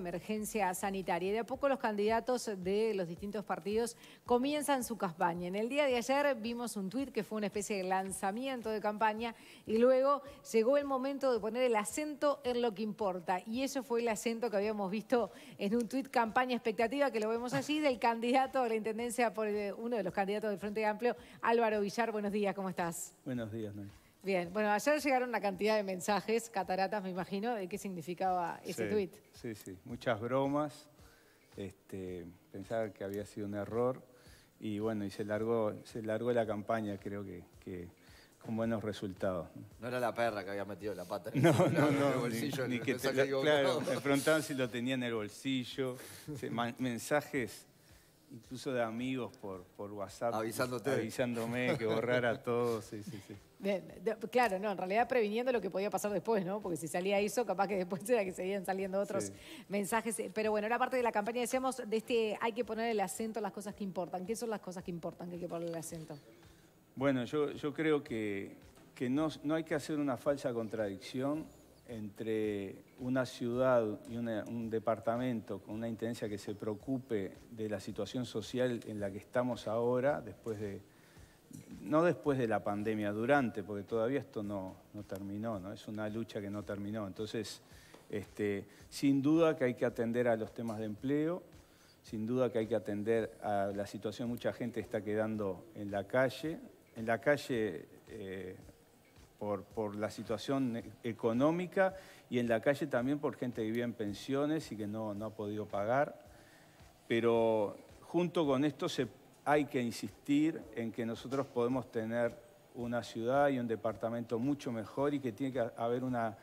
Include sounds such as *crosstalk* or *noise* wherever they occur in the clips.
emergencia sanitaria. Y de a poco los candidatos de los distintos partidos comienzan su campaña. En el día de ayer vimos un tuit que fue una especie de lanzamiento de campaña y luego llegó el momento de poner el acento en lo que importa. Y eso fue el acento que habíamos visto en un tuit campaña expectativa, que lo vemos así del candidato a la intendencia, por eh, uno de los candidatos del Frente Amplio, Álvaro Villar. Buenos días, ¿cómo estás? Buenos días, Nancy. Bien, bueno, ayer llegaron una cantidad de mensajes, cataratas, me imagino, de qué significaba ese tuit. Sí, sí, muchas bromas. Este, pensaba que había sido un error y bueno, y se largó, se largó la campaña, creo que, con buenos resultados. No era la perra que había metido la pata en el, bolsillo. Ni, que claro, me preguntaban si lo tenía en el bolsillo. Mensajes incluso de amigos por, por WhatsApp. Avisándome que borrara *laughs* todo, sí, claro, no, en realidad previniendo lo que podía pasar después, ¿no? Porque si salía eso, capaz que después era que seguían saliendo otros mensajes. Pero bueno, era parte de la campaña, decíamos, de este hay que poner el acento a las cosas que importan. ¿Qué son las cosas que importan que hay que poner el acento? Bueno, yo, yo creo que, que no, no hay que hacer una falsa contradicción entre una ciudad y un departamento con una intendencia que se preocupe de la situación social en la que estamos ahora, después de, no después de la pandemia, durante, porque todavía esto no, terminó, ¿no? es una lucha que no terminó. Entonces, este, sin duda que hay que atender a los temas de empleo, sin duda que hay que atender a la situación, mucha gente está quedando en la calle, en la calle eh, por, la situación e, económica y en la calle también por gente que vivía en pensiones y que no, no ha podido pagar. Pero junto con esto se, hay que insistir en que nosotros podemos tener una ciudad y un departamento mucho mejor y que tiene que haber una,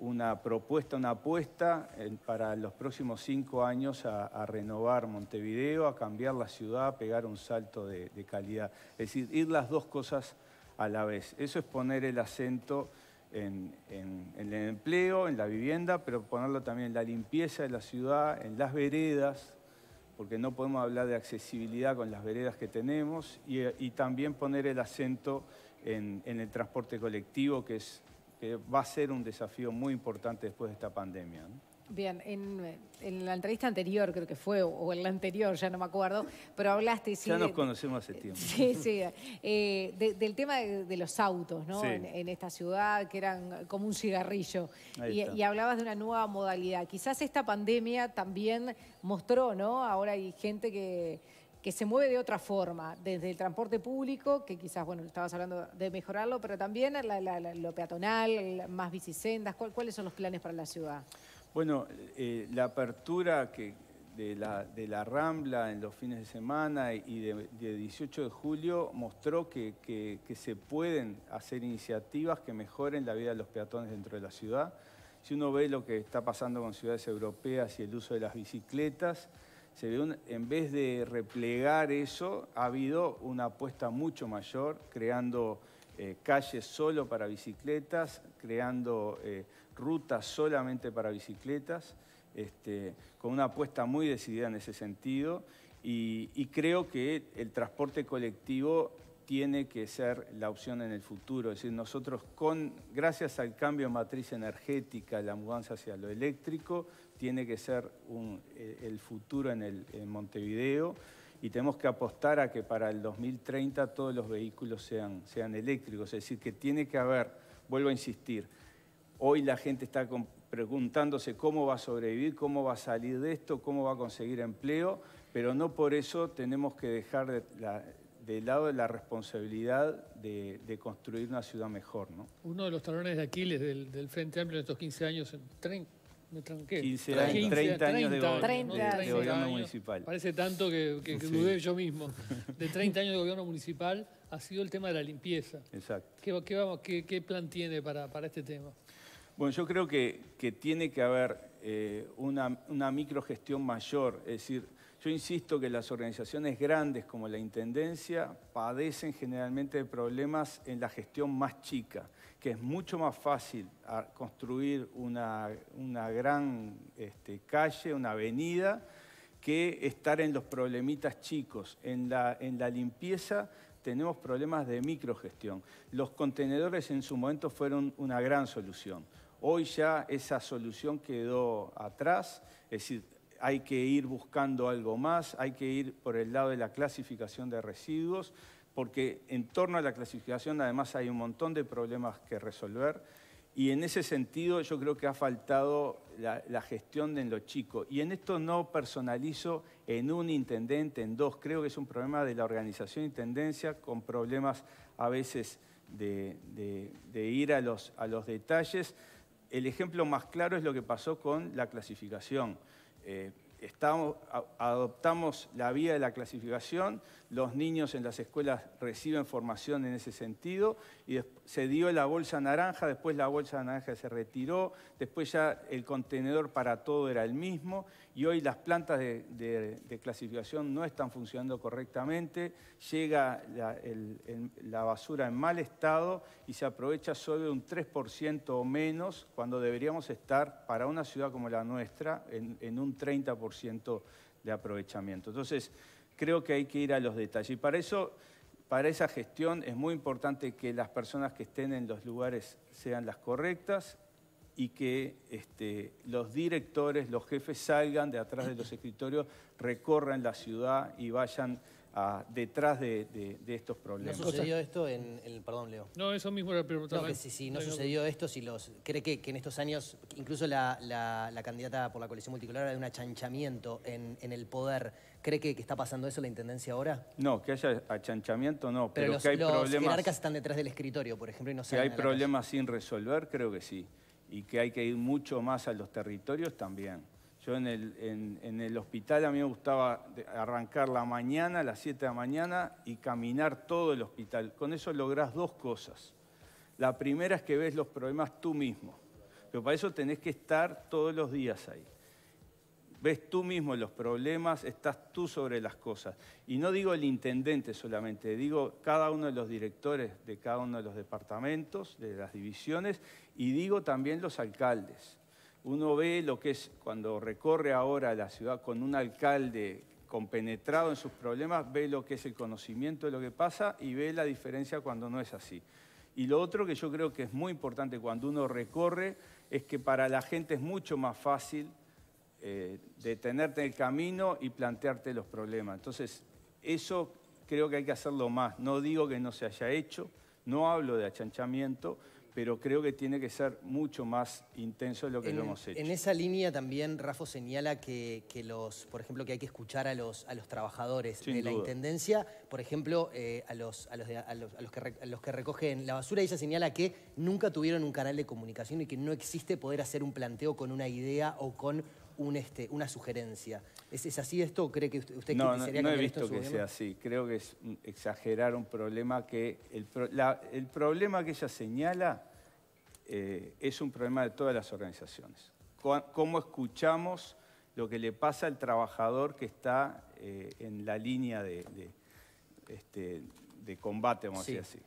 una propuesta, una apuesta para los próximos cinco años a, renovar Montevideo, a cambiar la ciudad, a pegar un salto de, de calidad. Es decir, ir las dos cosas a la vez. Eso es poner el acento en, el empleo, en la vivienda, pero ponerlo también en la limpieza de la ciudad, en las veredas, porque no podemos hablar de accesibilidad con las veredas que tenemos, y, también poner el acento en, el transporte colectivo, que, que va a ser un desafío muy importante después de esta pandemia. Bien, en, la entrevista anterior creo que fue, o en la anterior, ya no me acuerdo, pero hablaste... ya nos conocemos hace tiempo. *laughs* Sí, sí, eh, del tema de, los autos, ¿no? En, esta ciudad, que eran como un cigarrillo. Y, hablabas de una nueva modalidad. Quizás esta pandemia también mostró, ¿no? Ahora hay gente que, que se mueve de otra forma, desde el transporte público, que quizás, bueno, estabas hablando de mejorarlo, pero también lo peatonal, más bicisendas. ¿Cuáles son los planes para la ciudad? Bueno, eh, la apertura de, la, Rambla en los fines de semana y de, 18 de julio mostró que, se pueden hacer iniciativas que mejoren la vida de los peatones dentro de la ciudad. Si uno ve lo que está pasando con ciudades europeas y el uso de las bicicletas, se ve en vez de replegar eso, ha habido una apuesta mucho mayor, creando eh, calles solo para bicicletas, creando... Eh, rutas solamente para bicicletas, este, con una apuesta muy decidida en ese sentido y, creo que el transporte colectivo tiene que ser la opción en el futuro. Es decir, nosotros, con, gracias al cambio en matriz energética, la mudanza hacia lo eléctrico, tiene que ser eh, el futuro en, Montevideo y tenemos que apostar a que para el 2030 todos los vehículos sean eléctricos. Es decir, que tiene que haber, vuelvo a insistir, Hoy la gente está preguntándose cómo va a sobrevivir, cómo va a salir de esto, cómo va a conseguir empleo, pero no por eso tenemos que dejar de, lado la responsabilidad de, construir una ciudad mejor. ¿no? Uno de los talones de Aquiles del, Frente Amplio en estos 15 años, me 15 años, 30, años de, gobierno, municipal. Parece tanto que, dudé yo mismo. *laughs* De 30 años de gobierno municipal ha sido el tema de la limpieza. Exacto. ¿Qué, plan tiene para este tema? Bueno, yo creo que, tiene que haber eh, una, microgestión mayor, es decir, yo insisto que las organizaciones grandes como la Intendencia padecen generalmente de problemas en la gestión más chica, que es mucho más fácil ah, construir una, gran este, calle, una avenida, que estar en los problemitas chicos. en la limpieza tenemos problemas de microgestión. Los contenedores en su momento fueron una gran solución. Hoy ya esa solución quedó atrás, es decir, hay que ir buscando algo más, hay que ir por el lado de la clasificación de residuos, porque en torno a la clasificación además hay un montón de problemas que resolver. Y en ese sentido yo creo que ha faltado la, gestión en lo chico. Y en esto no personalizo en un intendente, en dos. Creo que es un problema de la organización intendencia con problemas a veces de, ir a los detalles el ejemplo más claro es lo que pasó con la clasificación. Eh, adoptamos la vía de la clasificación los niños en las escuelas reciben formación en ese sentido, y se dio la bolsa naranja, después la bolsa naranja se retiró, después ya el contenedor para todo era el mismo, y hoy las plantas de, clasificación no están funcionando correctamente, llega la, basura en mal estado y se aprovecha solo un 3% o menos, cuando deberíamos estar para una ciudad como la nuestra en, un 30% de aprovechamiento. Entonces, creo que hay que ir a los detalles. Y para eso, para esa gestión es muy importante que las personas que estén en los lugares sean las correctas y que este, los directores, los jefes salgan de atrás de los escritorios, recorran la ciudad y vayan detrás de, estos problemas. estos ¿No sucedió esto en, Perdón, Leo. No, eso mismo era preguntar. No, que si, no sucedió esto, si los... ¿Cree que, en estos años, incluso la, la- candidata por la coalición multicolor hay un achanchamiento en, el poder? ¿Cree que, está pasando eso la Intendencia ahora? No, que haya achanchamiento no, pero, que hay los jerarcas están detrás del escritorio, por ejemplo, y no Si hay problemas sin resolver, creo que sí. Y que hay que ir mucho más a los territorios también. Yo en el, hospital a mí me gustaba arrancar la mañana, a las 7 de la mañana, y caminar todo el hospital. Con eso lográs dos cosas. La primera es que ves los problemas tú mismo, pero para eso tenés que estar todos los días ahí. Ves tú mismo los problemas, estás tú sobre las cosas. Y no digo el intendente solamente, digo cada uno de los directores de cada uno de los departamentos, de las divisiones, y digo también los alcaldes. Uno ve lo que es cuando recorre ahora la ciudad con un alcalde compenetrado en sus problemas, ve lo que es el conocimiento de lo que pasa y ve la diferencia cuando no es así. Y lo otro que yo creo que es muy importante cuando uno recorre es que para la gente es mucho más fácil eh, detenerte en el camino y plantearte los problemas. Entonces, eso creo que hay que hacerlo más. No digo que no se haya hecho, no hablo de achanchamiento, pero creo que tiene que ser mucho más intenso de lo que lo hemos hecho. En esa línea también Rafa señala que, los, por ejemplo, que hay que escuchar a los, trabajadores de la Intendencia, por ejemplo, eh, a, los, que, los que recogen la basura, ella señala que nunca tuvieron un canal de comunicación y que no existe poder hacer un planteo con una idea o con un, este, una sugerencia. ¿Es, así esto cree que usted, no, no, he visto que sea así. Creo que es exagerar un problema que... El, problema que ella señala eh, es un problema de todas las organizaciones. ¿Cómo escuchamos lo que le pasa al trabajador que está eh, en la línea de, este, combate, vamos a decir así?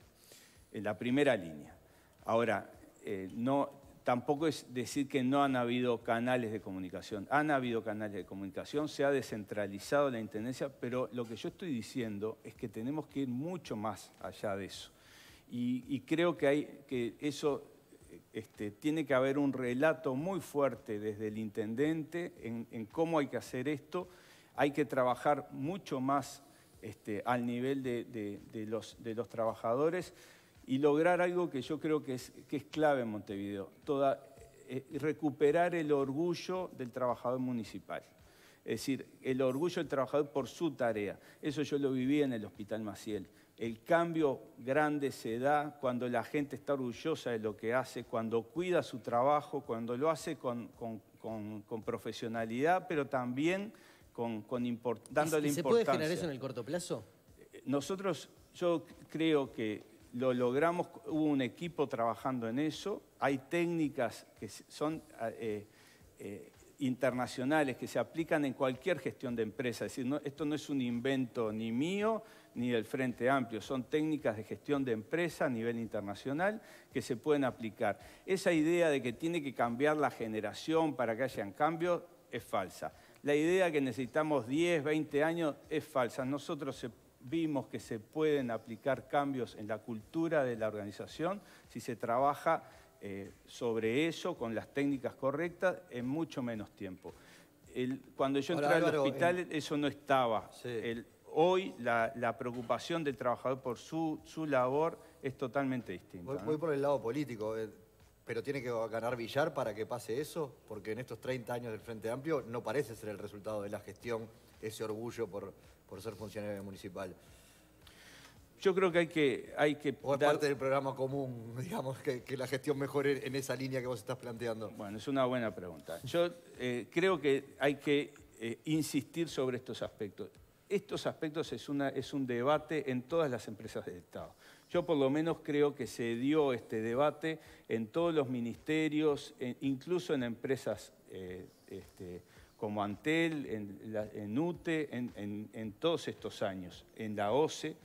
En la primera línea. Ahora, eh, no, tampoco es decir que no han habido canales de comunicación. Han habido canales de comunicación, se ha descentralizado la Intendencia, pero lo que yo estoy diciendo es que tenemos que ir mucho más allá de eso. Y, creo que, eso este, tiene que haber un relato muy fuerte desde el Intendente en, cómo hay que hacer esto. Hay que trabajar mucho más este, al nivel de los trabajadores y lograr algo que yo creo que es, que es clave en Montevideo, toda, eh, recuperar el orgullo del trabajador municipal. Es decir, el orgullo del trabajador por su tarea. Eso yo lo viví en el Hospital Maciel. El cambio grande se da cuando la gente está orgullosa de lo que hace, cuando cuida su trabajo, cuando lo hace con, con, profesionalidad, pero también con, import, dándole importancia. ¿Se puede generar eso en el corto plazo? Eh, nosotros, yo creo que lo logramos, hubo un equipo trabajando en eso, hay técnicas que son ah, eh, eh, internacionales que se aplican en cualquier gestión de empresa, es decir, esto no es un invento ni mío ni del Frente Amplio, son técnicas de gestión de empresa a nivel internacional que se pueden aplicar. Esa idea de que tiene que cambiar la generación para que hayan cambio, es falsa. La idea de que necesitamos 10, 20 años es falsa. Nosotros se vimos que se pueden aplicar cambios en la cultura de la organización si se trabaja eh, sobre eso con las técnicas correctas en mucho menos tiempo. cuando yo entré al hospital eso no estaba. hoy la, preocupación del trabajador por su, su labor es totalmente distinta. Voy, por el lado político. Eh, pero tiene que ganar Villar para que pase eso, porque en estos 30 años del Frente Amplio no parece ser el resultado de la gestión ese orgullo por, por ser funcionario municipal. Yo creo que hay que... Hay que o parte del programa común, *laughs* digamos, que, la gestión mejore en esa línea que vos estás planteando. Bueno, es una buena pregunta. Yo eh, creo que hay que eh, insistir sobre estos aspectos. Estos aspectos es, un debate en todas las empresas del Estado. Yo por lo menos creo que se dio este debate en todos los ministerios, e incluso en empresas eh, este, como Antel, en, en UTE, en, todos estos años, en la OCE,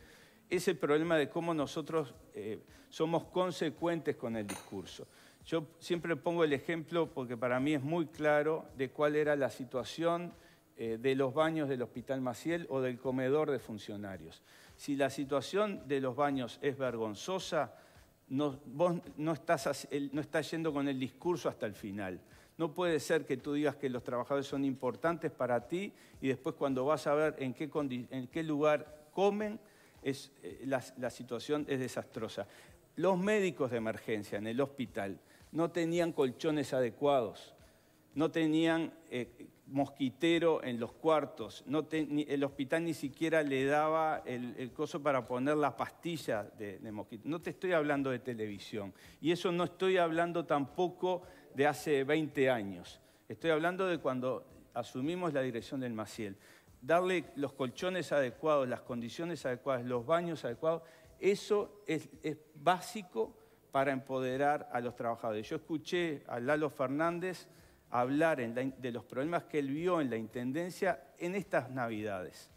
es el problema de cómo nosotros eh, somos consecuentes con el discurso. Yo siempre pongo el ejemplo, porque para mí es muy claro, de cuál era la situación eh, de los baños del Hospital Maciel o del comedor de funcionarios. Si la situación de los baños es vergonzosa, no, vos estás, no estás yendo con el discurso hasta el final. No puede ser que tú digas que los trabajadores son importantes para ti y después cuando vas a ver en qué, lugar comen, eh, la, situación es desastrosa. Los médicos de emergencia en el hospital no tenían colchones adecuados, no tenían eh, mosquitero en los cuartos, el hospital ni siquiera le daba el, coso para poner la pastilla de, de, No te estoy hablando de televisión. Y eso no estoy hablando tampoco de hace 20 años. Estoy hablando de cuando asumimos la dirección del Maciel. Darle los colchones adecuados, las condiciones adecuadas, los baños adecuados, eso es, básico para empoderar a los trabajadores. Yo escuché a Lalo Fernández hablar de los problemas que él vio en la Intendencia en estas Navidades,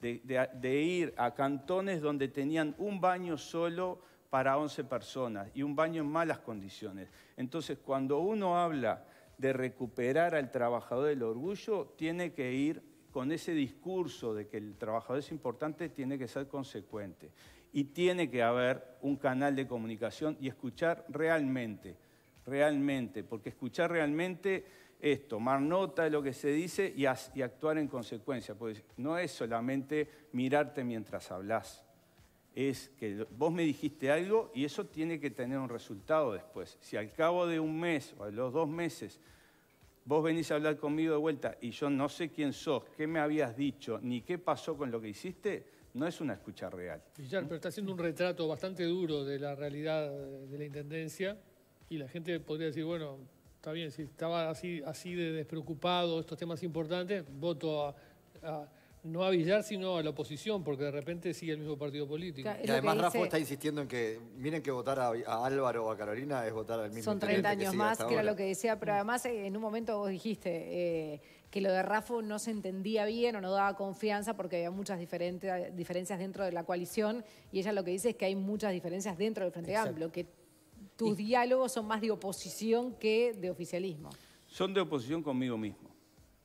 de ir a cantones donde tenían un baño solo, para 11 personas y un baño en malas condiciones. Entonces, cuando uno habla de recuperar al trabajador del orgullo, tiene que ir con ese discurso de que el trabajador es importante, tiene que ser consecuente. Y tiene que haber un canal de comunicación y escuchar realmente, realmente, porque escuchar realmente es tomar nota de lo que se dice y, actuar en consecuencia, no es solamente mirarte mientras hablas es que vos me dijiste algo y eso tiene que tener un resultado después. Si al cabo de un mes o a los dos meses vos venís a hablar conmigo de vuelta y yo no sé quién sos, qué me habías dicho, ni qué pasó con lo que hiciste, no es una escucha real. Villar, pero está haciendo un retrato bastante duro de la realidad de la Intendencia y la gente podría decir, bueno, está bien, si estaba así, así de despreocupado estos temas importantes, voto a no a Villar, sino a la oposición, porque de repente sigue el mismo partido político. y además Rafa está insistiendo en que, miren que votar a, Álvaro o a Carolina es votar al mismo Son 30 años más, que era lo que decía, pero además eh, en un momento vos dijiste eh, que lo de Rafa no se entendía bien o no daba confianza porque había muchas diferentes, diferencias dentro de la coalición y ella lo que dice es que hay muchas diferencias dentro del Frente Amplio, que tus diálogos son más de oposición que de oficialismo. Son de oposición conmigo mismo.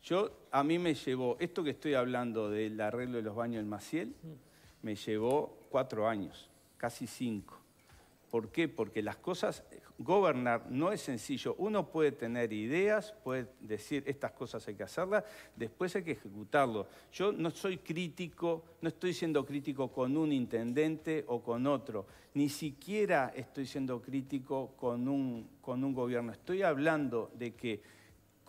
Yo, a mí me llevó, esto que estoy hablando del arreglo de los baños en Maciel, me llevó cuatro años, casi cinco. ¿Por qué? Porque las cosas, gobernar no es sencillo. Uno puede tener ideas, puede decir estas cosas hay que hacerlas, después hay que ejecutarlo. Yo no soy crítico, no estoy siendo crítico con un intendente o con otro, ni siquiera estoy siendo crítico con un, con un gobierno. Estoy hablando de que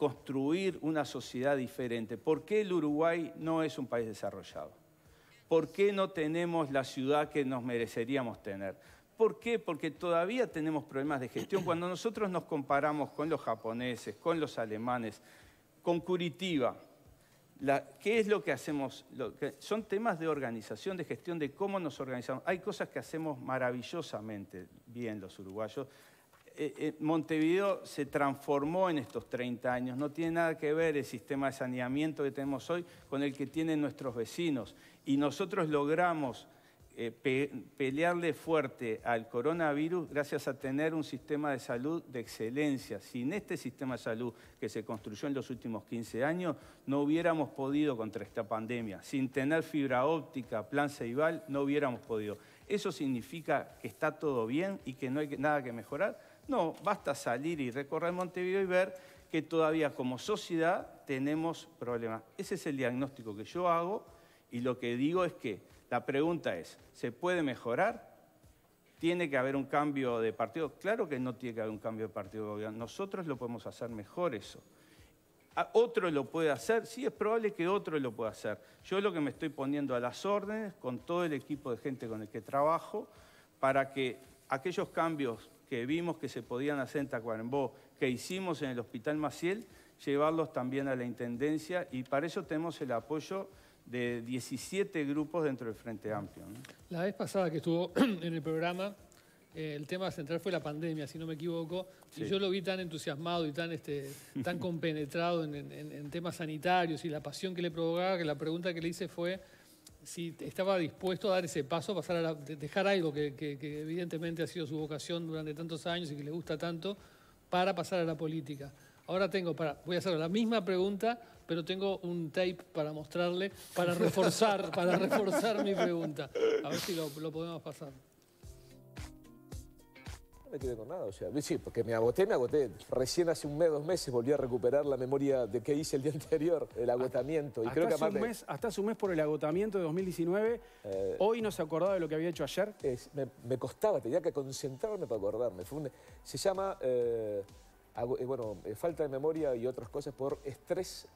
construir una sociedad diferente. ¿Por qué el Uruguay no es un país desarrollado? ¿Por qué no tenemos la ciudad que nos mereceríamos tener? ¿Por qué? Porque todavía tenemos problemas de gestión. Cuando nosotros nos comparamos con los japoneses, con los alemanes, con Curitiba, ¿qué es lo que hacemos? son temas de organización, de gestión, de cómo nos organizamos. Hay cosas que hacemos maravillosamente bien los uruguayos, eh, eh, Montevideo se transformó en estos 30 años. No tiene nada que ver el sistema de saneamiento que tenemos hoy con el que tienen nuestros vecinos. Y nosotros logramos eh, pelearle fuerte al coronavirus gracias a tener un sistema de salud de excelencia. Sin este sistema de salud que se construyó en los últimos 15 años, no hubiéramos podido contra esta pandemia. Sin tener fibra óptica, plan Ceibal, no hubiéramos podido. Eso significa que está todo bien y que no hay nada que mejorar. No, basta salir y recorrer Montevideo y ver que todavía como sociedad tenemos problemas. Ese es el diagnóstico que yo hago y lo que digo es que la pregunta es, ¿se puede mejorar? ¿Tiene que haber un cambio de partido? Claro que no tiene que haber un cambio de partido gobierno. Nosotros lo podemos hacer mejor eso. Ah, ¿Otro lo puede hacer? Sí, es probable que otro lo pueda hacer. Yo lo que me estoy poniendo a las órdenes con todo el equipo de gente con el que trabajo para que aquellos cambios que vimos que se podían hacer en Tacuarembó, que hicimos en el Hospital Maciel, llevarlos también a la Intendencia y para eso tenemos el apoyo de 17 grupos dentro del Frente Amplio. La vez pasada que estuvo *clears throat* en el programa, eh, el tema central fue la pandemia, si no me equivoco, yo lo vi tan entusiasmado y tan, este, tan *laughs* compenetrado en temas sanitarios y la pasión que le provocaba, que la pregunta que le hice fue si estaba dispuesto a dar ese paso, pasar a dejar algo que, evidentemente ha sido su vocación durante tantos años y que le gusta tanto, para pasar a la política. Ahora tengo, para, voy a hacer la misma pregunta, pero tengo un tape para mostrarle, para reforzar, para *laughs* reforzar mi pregunta. A ver si lo podemos pasar me quedé con nada, o sea, sí, porque me agoté, me agoté. Recién hace un mes, dos meses volví a recuperar la memoria de qué hice el día *laughs* anterior, el ah, agotamiento. Y hasta, creo hace un mes, hasta mes por el agotamiento de 2019, eh, hoy no se acordaba de lo que había hecho ayer. me, costaba, tenía que concentrarme para acordarme. se llama, eh, eh, bueno, falta de memoria y otras cosas por estrés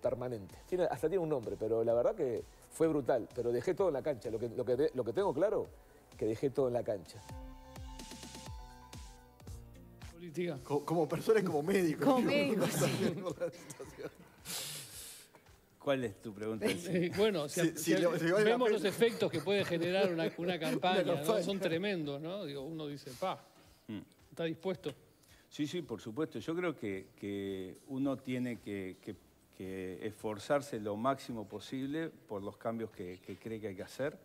permanente. hasta tiene un nombre, pero la verdad que fue brutal. Pero dejé todo en la cancha, lo que, tengo claro, que dejé todo en la cancha como, personas, como médicos. Como *laughs* médicos, sí. ¿Cuál es tu pregunta? bueno, si, vemos los efectos que puede generar una, campaña, son tremendos, ¿no? uno dice, pa, mm. ¿está dispuesto? Sí, sí, por supuesto. Yo creo que, uno tiene que, esforzarse lo máximo posible por los cambios que, cree que hay que hacer.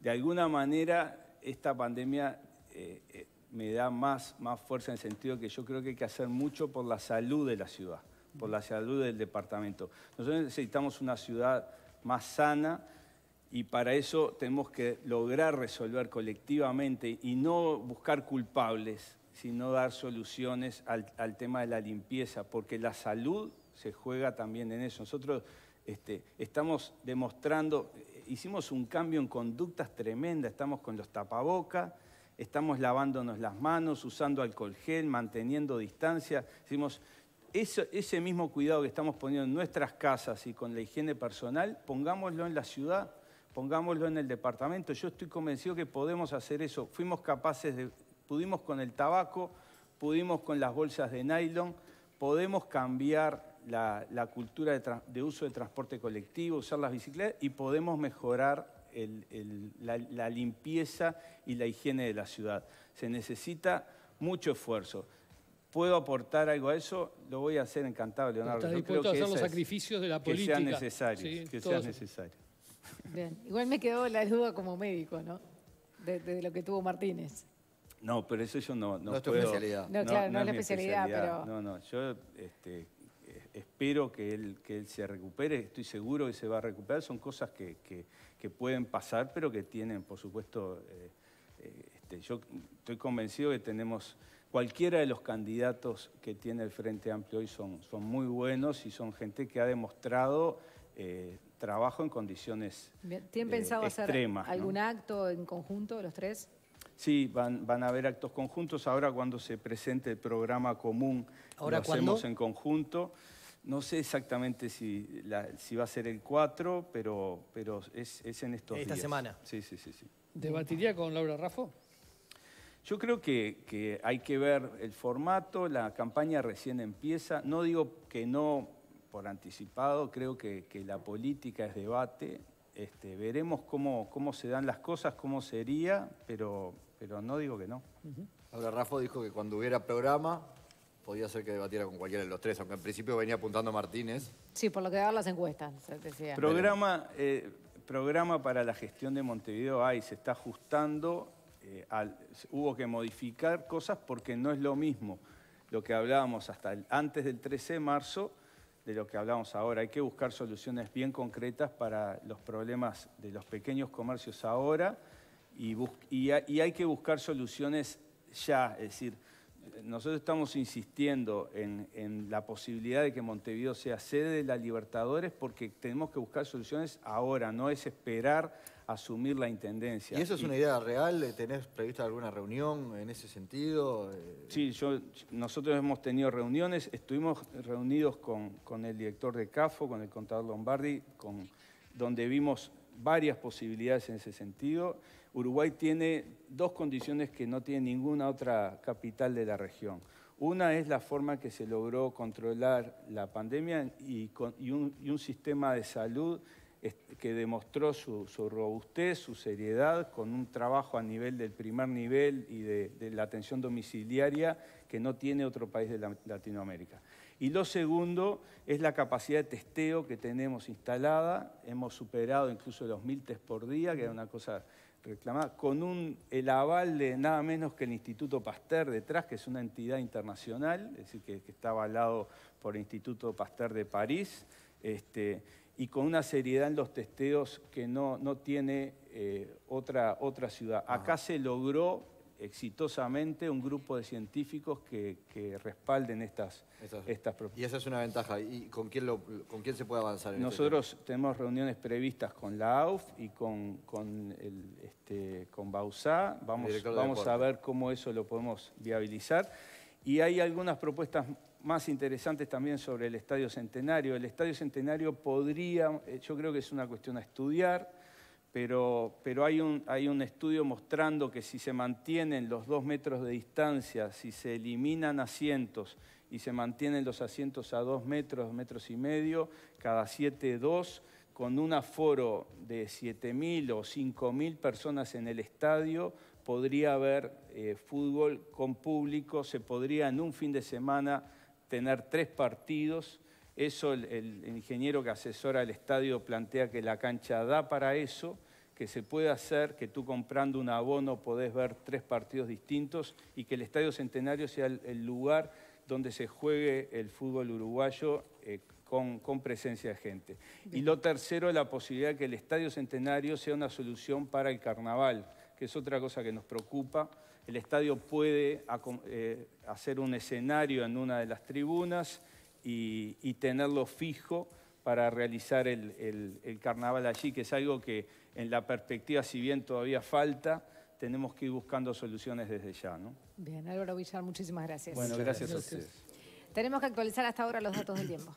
De alguna manera, esta pandemia eh, eh, me da más, más fuerza en el sentido que yo creo que hay que hacer mucho por la salud de la ciudad, por la salud del departamento. Nosotros necesitamos una ciudad más sana y para eso tenemos que lograr resolver colectivamente y no buscar culpables, sino dar soluciones al, al tema de la limpieza, porque la salud se juega también en eso. Nosotros este, estamos demostrando, eh, hicimos un cambio en conductas tremenda, estamos con los tapabocas, estamos lavándonos las manos, usando alcohol gel, manteniendo distancia. Decimos, ese mismo cuidado que estamos poniendo en nuestras casas y con la higiene personal, pongámoslo en la ciudad, pongámoslo en el departamento. Yo estoy convencido que podemos hacer eso. Fuimos capaces de, pudimos con el tabaco, pudimos con las bolsas de nylon, podemos cambiar la, cultura de, uso de transporte colectivo, usar las bicicletas y podemos mejorar la, limpieza y la higiene de la ciudad. Se necesita mucho esfuerzo. ¿Puedo aportar algo a eso? Lo voy a hacer encantado, Leonardo. Estás dispuesto a hacer los sacrificios de la política. Que sean necesarios, que Igual me quedó la duda como médico, ¿no? De, lo que tuvo Martínez. No, pero eso yo no, no, no es tu especialidad. No, claro, no, es la especialidad, pero... No, no, yo este, espero que él, que él se recupere, estoy seguro que se va a recuperar, son cosas que, pueden pasar, pero que tienen, por supuesto, eh, eh, este, yo estoy convencido que tenemos, cualquiera de los candidatos que tiene el Frente Amplio hoy son, son muy buenos y son gente que ha demostrado eh, trabajo en condiciones ¿Tienen pensado hacer algún acto en conjunto los tres? Sí, van, a haber actos conjuntos. Ahora cuando se presente el programa común, ¿Ahora lo hacemos en conjunto. No sé exactamente si, va a ser el 4, pero, es, en estos días. Esta semana. Sí, sí, sí, sí. ¿Debatiría con Laura Raffo? Yo creo que, hay que ver el formato, la campaña recién empieza. No digo que no por anticipado, creo que, la política es debate. Este, veremos cómo, se dan las cosas, cómo sería, pero, no digo que no. Laura Raffo dijo que cuando hubiera programa podía ser que debatiera con cualquiera de los tres, aunque en principio venía apuntando Martínez. Sí, por lo que daban las encuestas, Programa, eh, programa para la gestión de Montevideo hay, se está ajustando, eh, hubo que modificar cosas porque no es lo mismo lo que hablábamos hasta antes del 13 de marzo de lo que hablamos ahora. Hay que buscar soluciones bien concretas para los problemas de los pequeños comercios ahora y, y hay que buscar soluciones ya, es decir, nosotros estamos insistiendo en, la posibilidad de que Montevideo sea sede de la Libertadores porque tenemos que buscar soluciones ahora, no es esperar asumir la intendencia. ¿Y eso es una idea real? ¿Tenés prevista alguna reunión en ese sentido? Eh, sí, nosotros hemos tenido reuniones, estuvimos reunidos con, el director de CAFO, con el contador Lombardi, con, donde vimos varias posibilidades en ese sentido Uruguay tiene dos condiciones que no tiene ninguna otra capital de la región. Una es la forma que se logró controlar la pandemia y, un, sistema de salud este, que demostró su, robustez, su seriedad, con un trabajo a nivel del primer nivel y de, la atención domiciliaria que no tiene otro país de Latinoamérica. Y lo segundo es la capacidad de testeo que tenemos instalada. Hemos superado incluso los mil test por día, que era una cosa reclamar con un, el aval de nada menos que el Instituto Pasteur detrás, que es una entidad internacional, es decir, que, está avalado por el Instituto Pasteur de París, este, y con una seriedad en los testeos que no, no tiene eh, otra, otra ciudad. Acá se logró exitosamente un grupo de científicos que, respalden estas, propuestas. Y esa es una ventaja. ¿Y con quién, con quién se puede avanzar este Nosotros tenemos reuniones previstas con la AUF y con, con, este, con Vamos, vamos a ver cómo eso lo podemos viabilizar. Y hay algunas propuestas más interesantes también sobre el Estadio Centenario. El Estadio Centenario podría, eh, yo creo que es una cuestión a estudiar, pero, hay, un, estudio mostrando que si se mantienen los dos metros de distancia, si se eliminan asientos y se mantienen los asientos a dos metros, dos metros y medio, cada siete, dos, con un aforo de mil o mil personas en el estadio, podría haber eh, fútbol con público, se podría en un fin de semana tener tres partidos eso el, ingeniero que asesora el estadio plantea que la cancha da para eso, que se puede hacer, que tú comprando un abono podés ver tres partidos distintos y que el Estadio Centenario sea el, lugar donde se juegue el fútbol uruguayo eh, con, presencia de gente. Y lo tercero, la posibilidad de que el Estadio Centenario sea una solución para el carnaval, que es otra cosa que nos preocupa. El estadio puede eh, hacer un escenario en una de las tribunas, y, tenerlo fijo para realizar el, el, carnaval allí, que es algo que en la perspectiva, si bien todavía falta, tenemos que ir buscando soluciones desde ya. ¿no? Bien, Álvaro Villar, muchísimas gracias. Bueno, gracias, gracias a ustedes. Tenemos que actualizar hasta ahora los datos del tiempo.